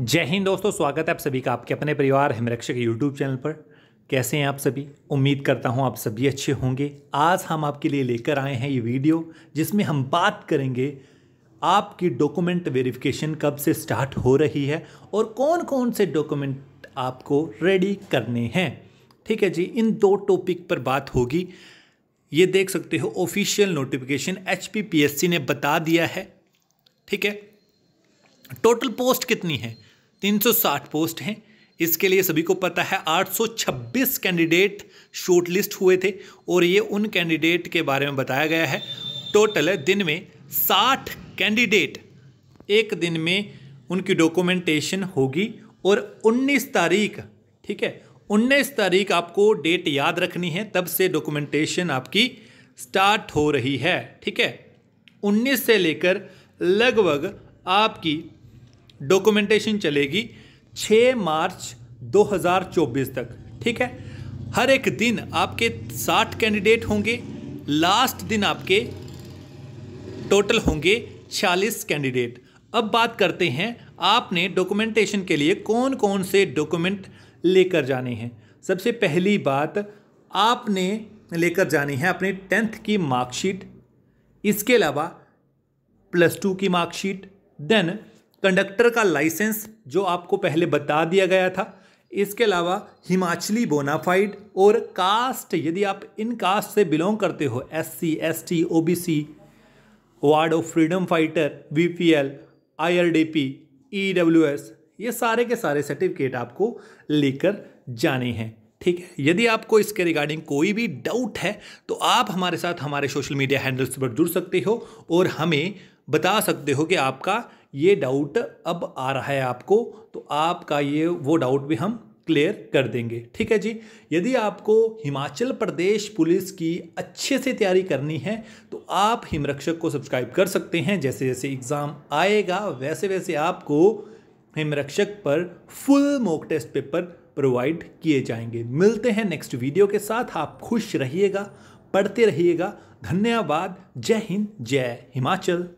जय हिंद दोस्तों स्वागत है आप सभी का आपके अपने परिवार हिमरक्षक यूट्यूब चैनल पर कैसे हैं आप सभी उम्मीद करता हूं आप सभी अच्छे होंगे आज हम आपके लिए लेकर आए हैं ये वीडियो जिसमें हम बात करेंगे आपकी डॉक्यूमेंट वेरिफिकेशन कब से स्टार्ट हो रही है और कौन कौन से डॉक्यूमेंट आपको रेडी करने हैं ठीक है जी इन दो टॉपिक पर बात होगी ये देख सकते हो ऑफिशियल नोटिफिकेशन एच ने बता दिया है ठीक है टोटल पोस्ट कितनी है 360 पोस्ट हैं इसके लिए सभी को पता है 826 कैंडिडेट शॉर्टलिस्ट हुए थे और ये उन कैंडिडेट के बारे में बताया गया है टोटल दिन में 60 कैंडिडेट एक दिन में उनकी डॉक्यूमेंटेशन होगी और 19 तारीख ठीक है 19 तारीख आपको डेट याद रखनी है तब से डॉक्यूमेंटेशन आपकी स्टार्ट हो रही है ठीक है 19 से लेकर लगभग आपकी डॉक्यूमेंटेशन चलेगी 6 मार्च 2024 तक ठीक है हर एक दिन आपके 60 कैंडिडेट होंगे लास्ट दिन आपके टोटल होंगे 40 कैंडिडेट अब बात करते हैं आपने डॉक्यूमेंटेशन के लिए कौन कौन से डॉक्यूमेंट लेकर जाने हैं सबसे पहली बात आपने लेकर जानी है अपने टेंथ की मार्कशीट इसके अलावा प्लस टू की मार्कशीट देन कंडक्टर का लाइसेंस जो आपको पहले बता दिया गया था इसके अलावा हिमाचली बोनाफाइड और कास्ट यदि आप इन कास्ट से बिलोंग करते हो S C S T O B C ward of freedom fighter V P L I R D P E W S ये सारे के सारे सर्टिफिकेट आपको लेकर जाने हैं ठीक है यदि आपको इसके रिगार्डिंग कोई भी डाउट है तो आप हमारे साथ हमारे सोशल मीडिया हैंडल्स पर जुड़ सकते हो और हमें बता सकते हो कि आपका ये डाउट अब आ रहा है आपको तो आपका ये वो डाउट भी हम क्लियर कर देंगे ठीक है जी यदि आपको हिमाचल प्रदेश पुलिस की अच्छे से तैयारी करनी है तो आप हिमरक्षक को सब्सक्राइब कर सकते हैं जैसे जैसे एग्ज़ाम आएगा वैसे वैसे आपको हिमरक्षक पर full mock test paper provide किए जाएंगे मिलते हैं नेक्स्ट वीडियो के साथ आप खुश रहिएगा पढ़ते रहिएगा धन्यवाद जय हिंद जय हिमाचल